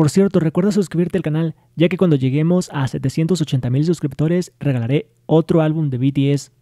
Por cierto, recuerda suscribirte al canal, ya que cuando lleguemos a 780 mil suscriptores regalaré otro álbum de BTS.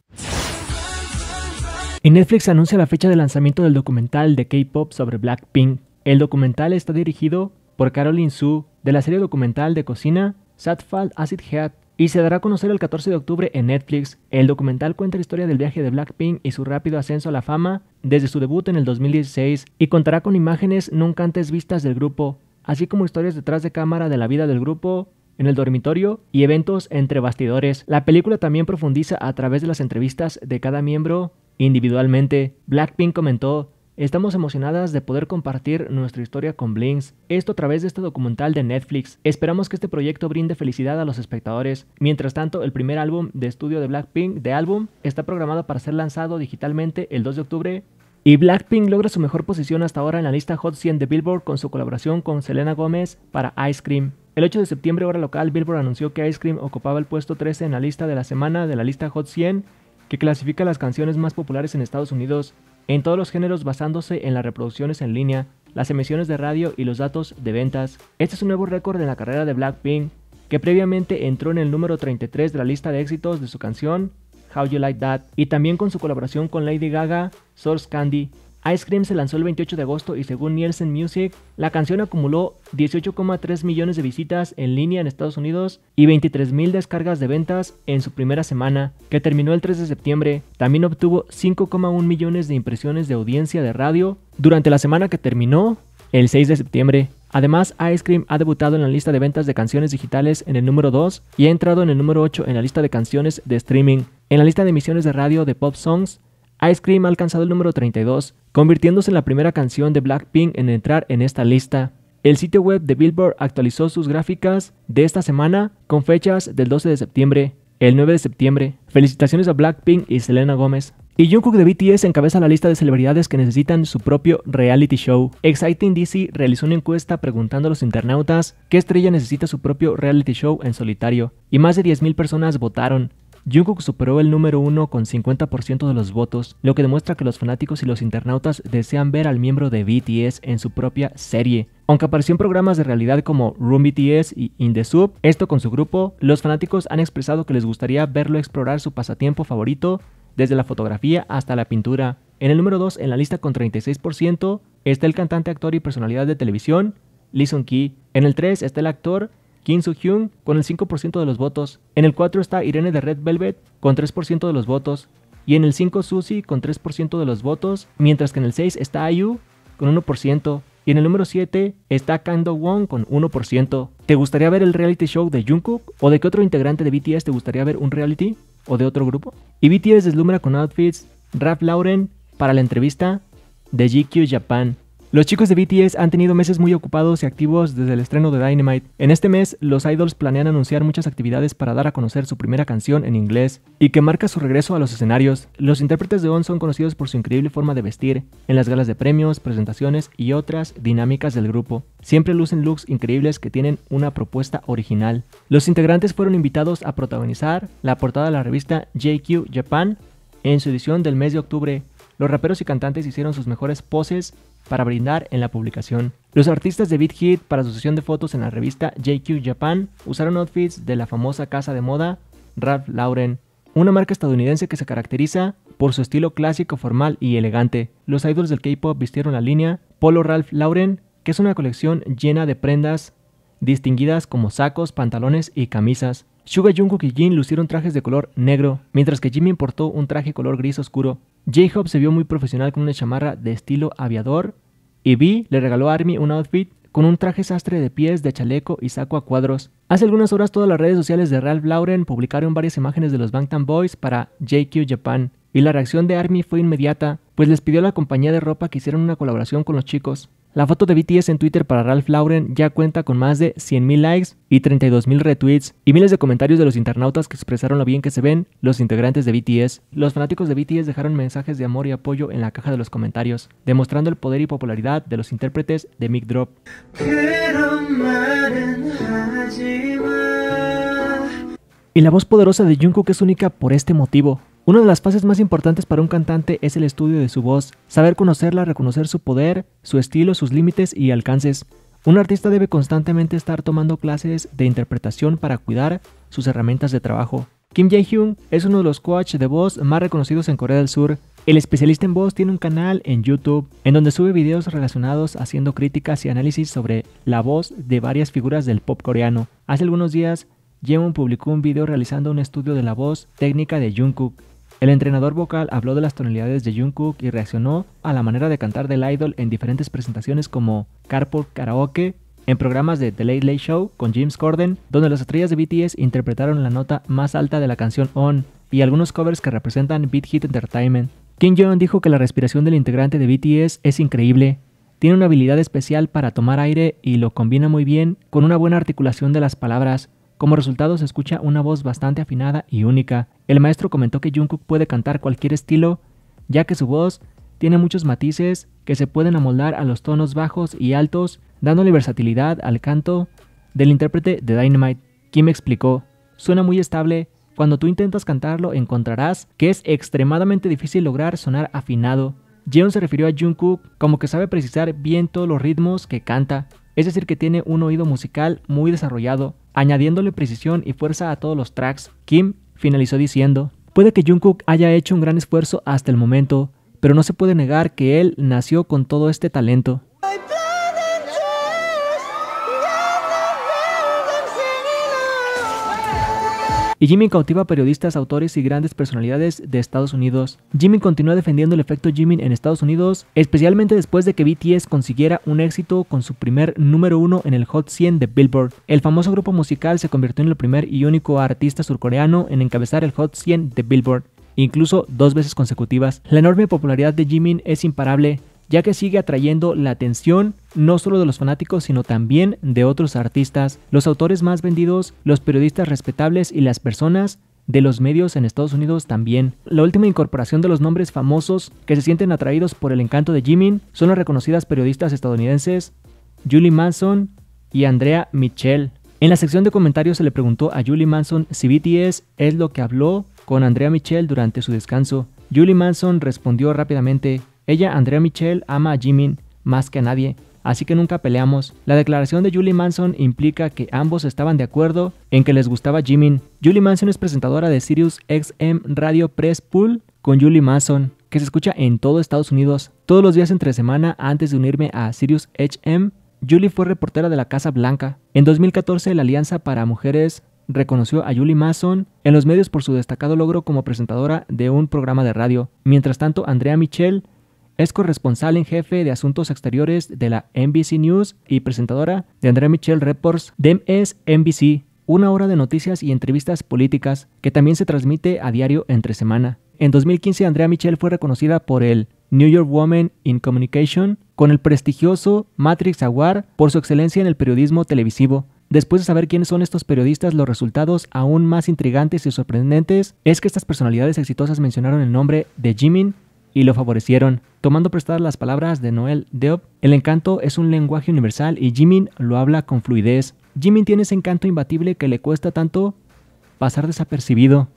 Y Netflix anuncia la fecha de lanzamiento del documental de K-pop sobre Blackpink. El documental está dirigido por Caroline Su de la serie documental de cocina Satfall Acid Head y se dará a conocer el 14 de octubre en Netflix. El documental cuenta la historia del viaje de Blackpink y su rápido ascenso a la fama desde su debut en el 2016 y contará con imágenes nunca antes vistas del grupo, así como historias detrás de cámara de la vida del grupo, en el dormitorio y eventos entre bastidores. La película también profundiza a través de las entrevistas de cada miembro individualmente. Blackpink comentó, Estamos emocionadas de poder compartir nuestra historia con Blinks, esto a través de este documental de Netflix. Esperamos que este proyecto brinde felicidad a los espectadores. Mientras tanto, el primer álbum de estudio de Blackpink, The álbum, está programado para ser lanzado digitalmente el 2 de octubre y Blackpink logra su mejor posición hasta ahora en la lista Hot 100 de Billboard con su colaboración con Selena Gómez para Ice Cream. El 8 de septiembre, hora local, Billboard anunció que Ice Cream ocupaba el puesto 13 en la lista de la semana de la lista Hot 100, que clasifica las canciones más populares en Estados Unidos en todos los géneros basándose en las reproducciones en línea, las emisiones de radio y los datos de ventas. Este es un nuevo récord en la carrera de Blackpink, que previamente entró en el número 33 de la lista de éxitos de su canción How You Like That y también con su colaboración con Lady Gaga, Source Candy. Ice Cream se lanzó el 28 de agosto y según Nielsen Music, la canción acumuló 18,3 millones de visitas en línea en Estados Unidos y 23 mil descargas de ventas en su primera semana, que terminó el 3 de septiembre. También obtuvo 5,1 millones de impresiones de audiencia de radio durante la semana que terminó el 6 de septiembre. Además, Ice Cream ha debutado en la lista de ventas de canciones digitales en el número 2 y ha entrado en el número 8 en la lista de canciones de streaming. En la lista de emisiones de radio de pop songs, Ice Cream ha alcanzado el número 32, convirtiéndose en la primera canción de Blackpink en entrar en esta lista. El sitio web de Billboard actualizó sus gráficas de esta semana con fechas del 12 de septiembre, el 9 de septiembre. Felicitaciones a Blackpink y Selena Gómez. Y Jungkook de BTS encabeza la lista de celebridades que necesitan su propio reality show. Exciting DC realizó una encuesta preguntando a los internautas qué estrella necesita su propio reality show en solitario, y más de 10.000 personas votaron. Jungkook superó el número uno con 50% de los votos, lo que demuestra que los fanáticos y los internautas desean ver al miembro de BTS en su propia serie. Aunque apareció en programas de realidad como Room BTS y In The Soup, esto con su grupo, los fanáticos han expresado que les gustaría verlo explorar su pasatiempo favorito desde la fotografía hasta la pintura. En el número 2, en la lista con 36%, está el cantante, actor y personalidad de televisión, Lee Sun Ki. En el 3 está el actor Kim Soo Hyun con el 5% de los votos. En el 4 está Irene de Red Velvet con 3% de los votos. Y en el 5 Suzy con 3% de los votos, mientras que en el 6 está Ayu con 1%. Y en el número 7 está Kando Wong con 1%. ¿Te gustaría ver el reality show de Jungkook? ¿O de qué otro integrante de BTS te gustaría ver un reality? o de otro grupo. Y BTS deslumbra con outfits Ralph Lauren para la entrevista de GQ Japan los chicos de BTS han tenido meses muy ocupados y activos desde el estreno de Dynamite. En este mes, los idols planean anunciar muchas actividades para dar a conocer su primera canción en inglés y que marca su regreso a los escenarios. Los intérpretes de ON son conocidos por su increíble forma de vestir, en las galas de premios, presentaciones y otras dinámicas del grupo. Siempre lucen looks increíbles que tienen una propuesta original. Los integrantes fueron invitados a protagonizar la portada de la revista JQ Japan en su edición del mes de octubre. Los raperos y cantantes hicieron sus mejores poses para brindar en la publicación. Los artistas de Beat Hit para su sesión de fotos en la revista JQ Japan usaron outfits de la famosa casa de moda Ralph Lauren, una marca estadounidense que se caracteriza por su estilo clásico, formal y elegante. Los idols del K-pop vistieron la línea Polo Ralph Lauren, que es una colección llena de prendas distinguidas como sacos, pantalones y camisas. Suga, Jungkook y Jin lucieron trajes de color negro, mientras que Jimmy portó un traje color gris oscuro. J-Hope se vio muy profesional con una chamarra de estilo aviador y B le regaló a Army un outfit con un traje sastre de pies, de chaleco y saco a cuadros. Hace algunas horas todas las redes sociales de Ralph Lauren publicaron varias imágenes de los Bangtan Boys para JQ Japan y la reacción de Army fue inmediata, pues les pidió a la compañía de ropa que hicieran una colaboración con los chicos. La foto de BTS en Twitter para Ralph Lauren ya cuenta con más de 100.000 likes y 32.000 retweets y miles de comentarios de los internautas que expresaron lo bien que se ven los integrantes de BTS. Los fanáticos de BTS dejaron mensajes de amor y apoyo en la caja de los comentarios, demostrando el poder y popularidad de los intérpretes de Mic Drop. Y la voz poderosa de Jungkook es única por este motivo, una de las fases más importantes para un cantante es el estudio de su voz, saber conocerla, reconocer su poder, su estilo, sus límites y alcances. Un artista debe constantemente estar tomando clases de interpretación para cuidar sus herramientas de trabajo. Kim Jae-hyun es uno de los coaches de voz más reconocidos en Corea del Sur. El especialista en voz tiene un canal en YouTube en donde sube videos relacionados haciendo críticas y análisis sobre la voz de varias figuras del pop coreano. Hace algunos días, Yeon publicó un video realizando un estudio de la voz técnica de Jungkook. El entrenador vocal habló de las tonalidades de Jungkook y reaccionó a la manera de cantar del idol en diferentes presentaciones como Carpool Karaoke, en programas de The Late Late Show con James Corden, donde las estrellas de BTS interpretaron la nota más alta de la canción On, y algunos covers que representan Beat Hit Entertainment. Kim Jong dijo que la respiración del integrante de BTS es increíble. Tiene una habilidad especial para tomar aire y lo combina muy bien con una buena articulación de las palabras, como resultado se escucha una voz bastante afinada y única. El maestro comentó que Jungkook puede cantar cualquier estilo, ya que su voz tiene muchos matices que se pueden amoldar a los tonos bajos y altos, dándole versatilidad al canto del intérprete de Dynamite. Kim explicó, suena muy estable, cuando tú intentas cantarlo encontrarás que es extremadamente difícil lograr sonar afinado. Jeon se refirió a Jungkook como que sabe precisar bien todos los ritmos que canta, es decir que tiene un oído musical muy desarrollado, añadiéndole precisión y fuerza a todos los tracks. Kim finalizó diciendo, puede que Jungkook haya hecho un gran esfuerzo hasta el momento, pero no se puede negar que él nació con todo este talento. Y Jimmy cautiva a periodistas, autores y grandes personalidades de Estados Unidos. Jimmy continúa defendiendo el efecto Jimmy en Estados Unidos, especialmente después de que BTS consiguiera un éxito con su primer número uno en el Hot 100 de Billboard. El famoso grupo musical se convirtió en el primer y único artista surcoreano en encabezar el Hot 100 de Billboard incluso dos veces consecutivas. La enorme popularidad de Jimin es imparable, ya que sigue atrayendo la atención no solo de los fanáticos, sino también de otros artistas, los autores más vendidos, los periodistas respetables y las personas de los medios en Estados Unidos también. La última incorporación de los nombres famosos que se sienten atraídos por el encanto de Jimin son las reconocidas periodistas estadounidenses Julie Manson y Andrea Mitchell. En la sección de comentarios se le preguntó a Julie Manson si BTS es lo que habló con Andrea Mitchell durante su descanso. Julie Manson respondió rápidamente, ella, Andrea Michelle, ama a Jimin más que a nadie, así que nunca peleamos. La declaración de Julie Manson implica que ambos estaban de acuerdo en que les gustaba Jimin. Julie Manson es presentadora de Sirius XM Radio Press Pool con Julie Manson, que se escucha en todo Estados Unidos. Todos los días entre semana antes de unirme a Sirius HM, Julie fue reportera de la Casa Blanca. En 2014 la Alianza para Mujeres reconoció a Julie Manson en los medios por su destacado logro como presentadora de un programa de radio. Mientras tanto, Andrea Michelle... Es corresponsal en jefe de Asuntos Exteriores de la NBC News y presentadora de Andrea Michelle Reports, DEM NBC, una hora de noticias y entrevistas políticas que también se transmite a diario entre semana. En 2015, Andrea Michelle fue reconocida por el New York Woman in Communication con el prestigioso Matrix Award por su excelencia en el periodismo televisivo. Después de saber quiénes son estos periodistas, los resultados aún más intrigantes y sorprendentes es que estas personalidades exitosas mencionaron el nombre de Jimin y lo favorecieron. Tomando prestadas las palabras de Noel Deop, el encanto es un lenguaje universal y Jimin lo habla con fluidez. Jimin tiene ese encanto imbatible que le cuesta tanto pasar desapercibido.